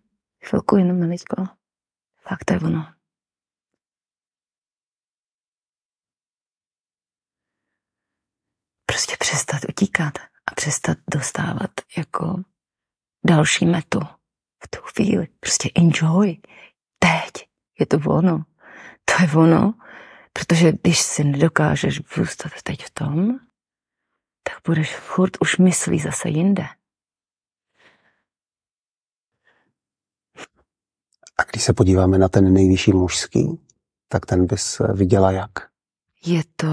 Chvilku, jenom maličko. Fakt to je ono. Prostě přestat utíkat a přestat dostávat jako další metu v tu chvíli. Prostě enjoy. Teď je to ono. To je ono, protože když si nedokážeš zůstat teď v tom, tak budeš furt už myslí zase jinde. Když se podíváme na ten nejvyšší mužský, tak ten bys viděla jak? Je to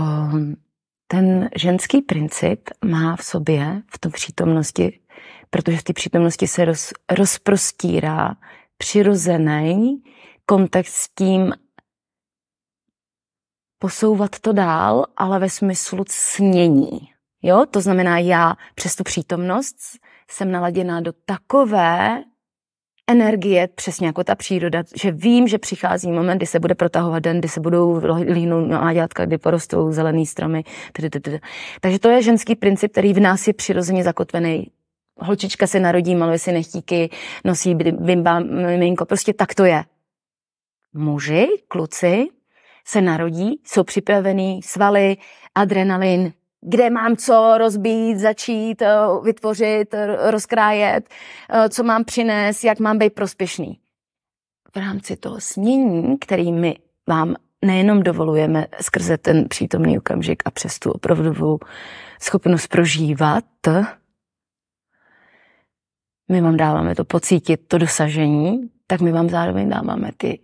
ten ženský princip má v sobě, v tom přítomnosti, protože v té přítomnosti se roz, rozprostírá přirozený kontext s tím posouvat to dál, ale ve smyslu snění. Jo, to znamená, já přes tu přítomnost jsem naladěná do takové energie, přesně jako ta příroda, že vím, že přichází moment, kdy se bude protahovat den, kdy se budou líhnout áďátka, no kdy porostou zelený stromy. Takže to je ženský princip, který v nás je přirozeně zakotvený holčička se narodí, maluje si nechtíky, nosí bimba, miminko, prostě tak to je. Muži, kluci se narodí, jsou připravení, svaly, adrenalin, kde mám co rozbít, začít, eh, vytvořit, eh, rozkrájet, eh, co mám přinést, jak mám být prospěšný. V rámci toho snění, který my vám nejenom dovolujeme skrze ten přítomný okamžik a přes tu opravdovou schopnost prožívat, my vám dáváme to pocítit, to dosažení, tak my vám zároveň dáváme ty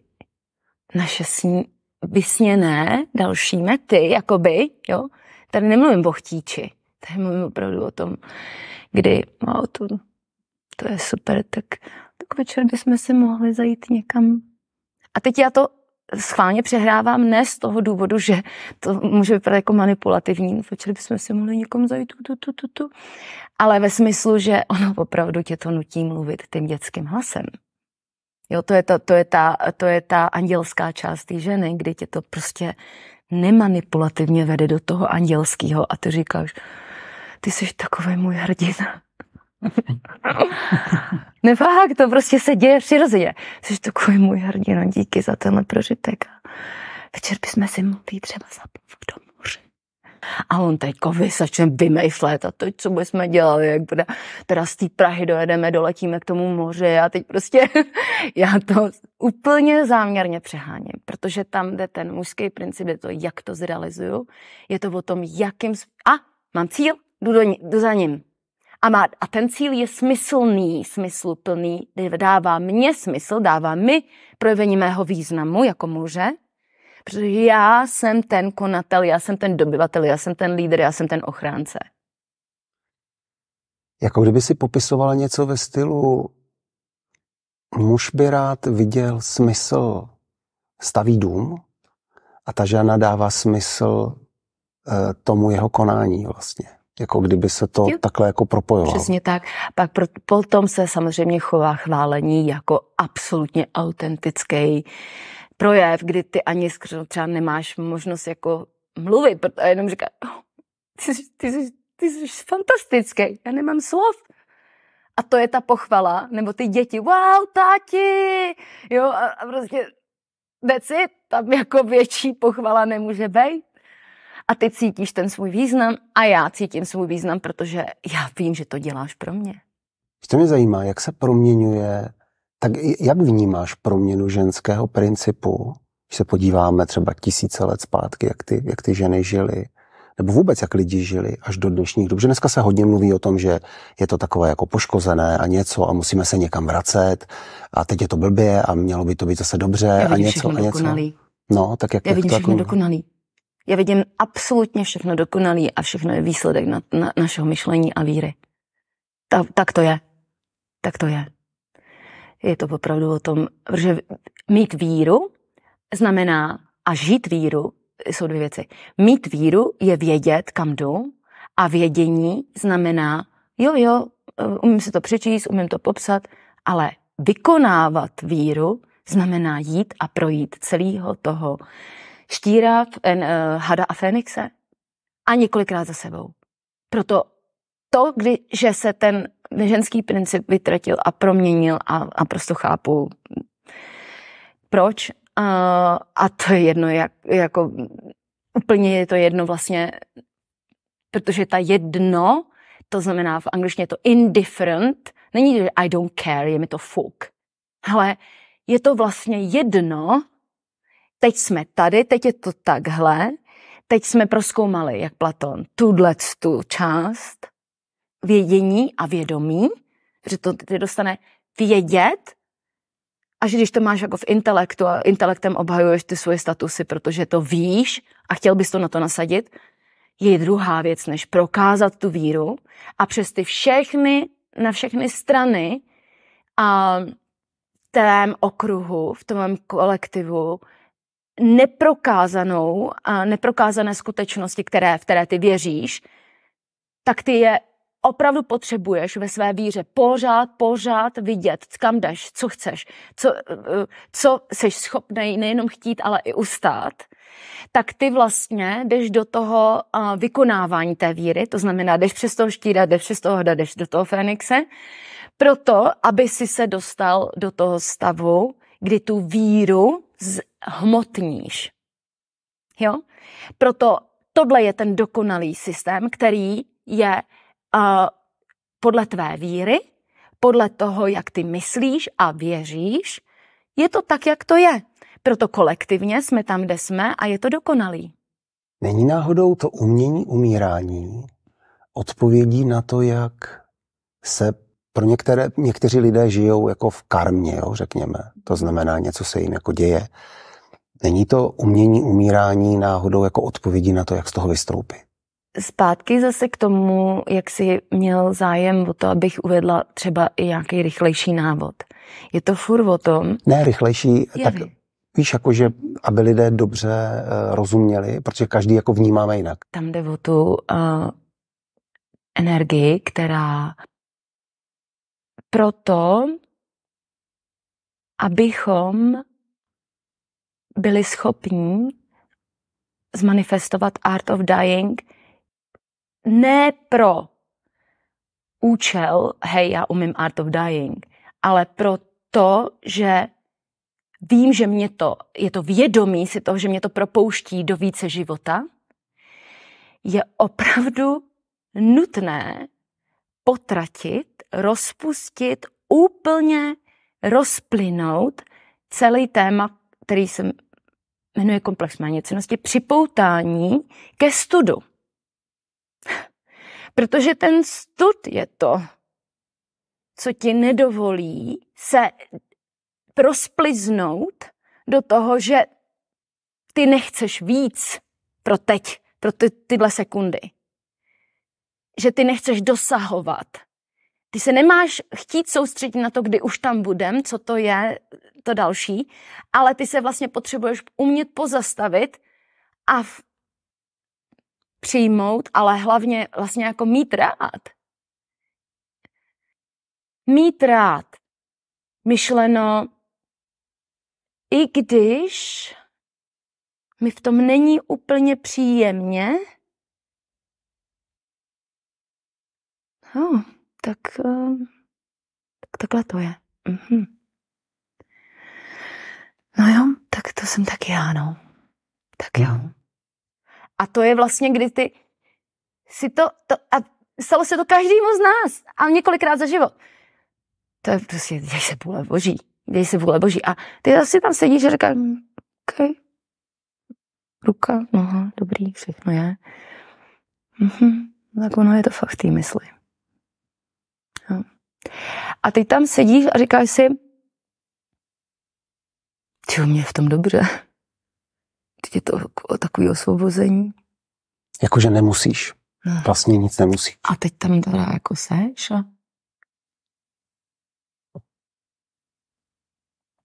naše sní, vysněné další mety, jakoby, jo, Tady nemluvím o chtíči, tady mluvím opravdu o tom, kdy, má no, o to, to je super, tak, tak večer bychom si mohli zajít někam. A teď já to schválně přehrávám, ne z toho důvodu, že to může vypadat jako manipulativní, večer bychom si mohli někam zajít, tu, tu, tu, tu, ale ve smyslu, že ono opravdu tě to nutí mluvit tím dětským hlasem. Jo, to je ta, to je ta, to je ta andělská část té ženy, kdy tě to prostě nemanipulativně vede do toho andělského a ty říkáš, ty jsi takový můj hrdina. ne fakt, to prostě se děje přirozeně. Jsi takový můj hrdina, díky za tenhle prožitek. Večer bychom si mohli třeba zapovat v a on teďko vy začne vymýšlet a teď, co bychom dělali, jak bude, teda z té Prahy dojedeme, doletíme k tomu moři a teď prostě já to úplně záměrně přeháním, protože tam jde ten mužský princip, je to, jak to zrealizuju, je to o tom, jakým, a mám cíl, jdu, do, jdu za ním. A, má, a ten cíl je smyslný, smysluplný, dává mně smysl, dává mi projevení mého významu jako muže, já jsem ten konatel, já jsem ten dobyvatel, já jsem ten lídr, já jsem ten ochránce. Jako kdyby si popisovala něco ve stylu muž by rád viděl smysl, staví dům a ta žena dává smysl uh, tomu jeho konání vlastně. Jako kdyby se to jo. takhle jako propojovalo. Přesně tak. Pak pro, potom se samozřejmě chová chválení jako absolutně autentický uh, projev, kdy ty ani třeba nemáš možnost jako mluvit, a jenom říká, oh, ty, jsi, ty, jsi, ty jsi fantastický, já nemám slov. A to je ta pochvala, nebo ty děti, wow, táti, jo, a, a prostě that's it, tam jako větší pochvala nemůže být. A ty cítíš ten svůj význam a já cítím svůj význam, protože já vím, že to děláš pro mě. To mě zajímá, jak se proměňuje tak jak vnímáš proměnu ženského principu, když se podíváme třeba tisíce let zpátky, jak ty, jak ty ženy žily, nebo vůbec jak lidi žili až do dnešních dob. dneska se hodně mluví o tom, že je to takové jako poškozené a něco a musíme se někam vracet a teď je to blbě a mělo by to být zase dobře Já a něco a něco. Dokonalý. No, tak jak, Já jak to všechno dokonalý. Já vidím absolutně všechno dokonalý a všechno je výsledek na, na, našeho myšlení a víry. Ta, tak to je. Tak to je je to opravdu o tom, že mít víru znamená, a žít víru jsou dvě věci. Mít víru je vědět, kam jdu a vědění znamená, jo, jo, umím si to přečíst, umím to popsat, ale vykonávat víru znamená jít a projít celého toho štíra, eh, hada a fénixe a několikrát za sebou. Proto to, kdy, že se ten ženský princip vytratil a proměnil a, a prostě chápu, proč. A, a to je jedno, jak, jako úplně je to jedno vlastně, protože ta jedno, to znamená v angličtině to indifferent, není, že I don't care, je mi to fuk. Ale je to vlastně jedno, teď jsme tady, teď je to takhle, teď jsme proskoumali, jak Platon, tuhle tu část vědění a vědomí, že to ty dostane vědět, a že když to máš jako v intelektu a intelektem obhajuješ ty svoje statusy, protože to víš a chtěl bys to na to nasadit, je druhá věc, než prokázat tu víru a přes ty všechny, na všechny strany a tém okruhu, v tom kolektivu, neprokázanou a neprokázané skutečnosti, které, v které ty věříš, tak ty je opravdu potřebuješ ve své víře pořád, pořád vidět, kam jdeš, co chceš, co, eh, co jsi schopný nejenom chtít, ale i ustát, tak ty vlastně jdeš do toho eh, vykonávání té víry, to znamená, jdeš přes toho štíra, jdeš přes toho hada, jdeš do toho fénixe, proto, aby si se dostal do toho stavu, kdy tu víru zhmotníš. Jo? Proto tohle je ten dokonalý systém, který je podle tvé víry, podle toho, jak ty myslíš a věříš, je to tak, jak to je. Proto kolektivně jsme tam, kde jsme a je to dokonalý. Není náhodou to umění umírání odpovědí na to, jak se pro některé, někteří lidé žijou jako v karmě, jo, řekněme. To znamená, něco se jim jako děje. Není to umění umírání náhodou jako odpovědí na to, jak z toho vystoupit? Zpátky zase k tomu, jak si měl zájem o to, abych uvedla třeba i nějaký rychlejší návod. Je to furt o tom? Ne, rychlejší, je, tak vy. víš, jakože, aby lidé dobře uh, rozuměli, protože každý jako vnímáme jinak. Tam jde o tu uh, energii, která proto, abychom byli schopní zmanifestovat Art of Dying – ne pro účel, hej, já umím Art of Dying, ale pro to, že vím, že mě to, je to vědomí si toho, že mě to propouští do více života, je opravdu nutné potratit, rozpustit, úplně rozplynout celý téma, který se jmenuje komplex méněcenosti, připoutání ke studu. Protože ten stud je to, co ti nedovolí se prospliznout do toho, že ty nechceš víc pro teď, pro ty, tyhle sekundy. Že ty nechceš dosahovat. Ty se nemáš chtít soustředit na to, kdy už tam budem, co to je, to další, ale ty se vlastně potřebuješ umět pozastavit a v přijmout, ale hlavně vlastně jako mít rád. Mít rád. Myšleno, i když mi v tom není úplně příjemně, Oh, tak, eh, tak takhle to je. Mm-hmm. No jo, tak to jsem tak já, no. Tak jo. A to je vlastně, kdy ty si to, to a stalo se to každému z nás a několikrát za život. To je prostě, děj se vůle boží, děj se vůle boží. A ty zase tam sedíš a říkáš, mm, OK, ruka, noha, dobrý, všechno je. Mhm, tak ono je to fakt té mysli. Jo. No. A ty tam sedíš a říkáš si, čo mě v tom dobře určitě to o takové osvobození. Jakože nemusíš. No. Vlastně nic nemusí. A teď tam teda jako seš a...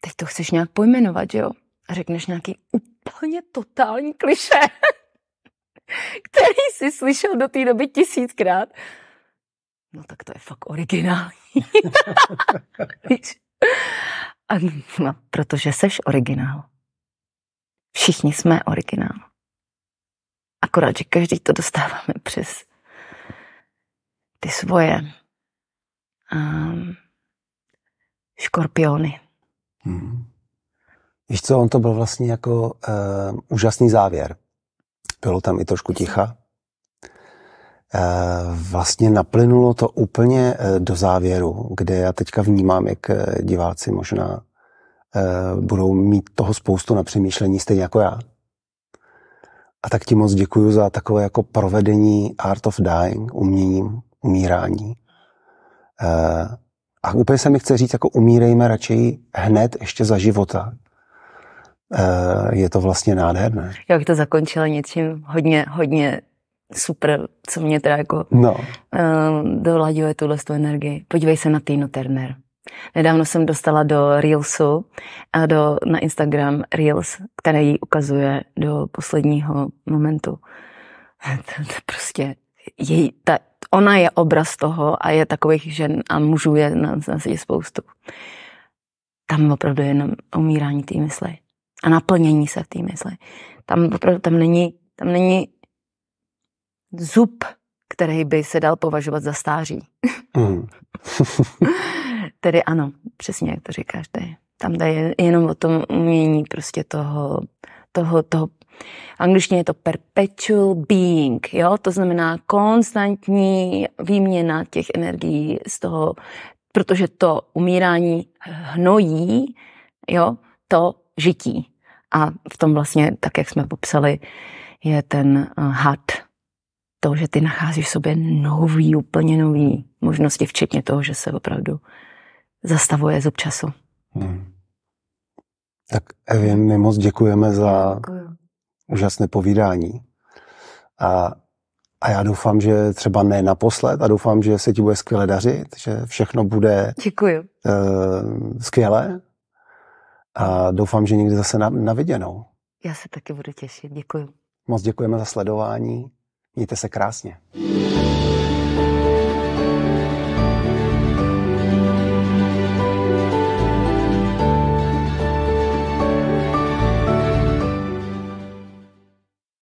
Teď to chceš nějak pojmenovat, že jo? A řekneš nějaký úplně totální kliše, který jsi slyšel do té doby tisíckrát. No tak to je fakt originální. a, no, protože seš originál. Všichni jsme originál. Akorát, že každý to dostáváme přes ty svoje um, škorpiony. Hmm. Víš co, on to byl vlastně jako uh, úžasný závěr. Bylo tam i trošku ticha. Uh, vlastně naplynulo to úplně uh, do závěru, kde já teďka vnímám, jak eh, diváci možná Eh, budou mít toho spoustu na přemýšlení, stejně jako já. A tak ti moc děkuji za takové jako provedení Art of Dying, uměním, umírání. Eh, a úplně se mi chce říct, jako umírejme radši hned ještě za života. Eh, je to vlastně nádherné. Já bych to zakončila něčím hodně, hodně super, co mě teda jako no. doladilo je tuhle energii. Podívej se na Tino Turner. Nedávno jsem dostala do Reelsu, a do, na Instagram Reels, které ji ukazuje do posledního momentu. To, to prostě její, ta, ona je obraz toho a je takových žen a mužů je na, na světě spoustu. Tam opravdu jenom umírání té mysli a naplnění se v té mysli. Tam opravdu tam není, tam není zub, který by se dal považovat za stáří. Mm. Tedy ano, přesně jak to říkáš ty. Tam jde jenom o tom umění prostě toho, toho, toho angličtině je to perpetual being, jo? to znamená konstantní výměna těch energií z toho, protože to umírání hnojí jo? to žití. A v tom vlastně, tak jak jsme popsali, je ten eh, had, to, že ty nacházíš v sobě nový, úplně nový možnosti, včetně toho, že se opravdu zastavuje z občasu. Hmm. Tak Evin, my moc děkujeme za Děkuju. úžasné povídání. A, a já doufám, že třeba ne naposled a doufám, že se ti bude skvěle dařit, že všechno bude Děkuju. Uh, skvělé a doufám, že někdy zase na, na viděnou. Já se taky budu těšit. Děkuji. Moc děkujeme za sledování. Mějte se krásně.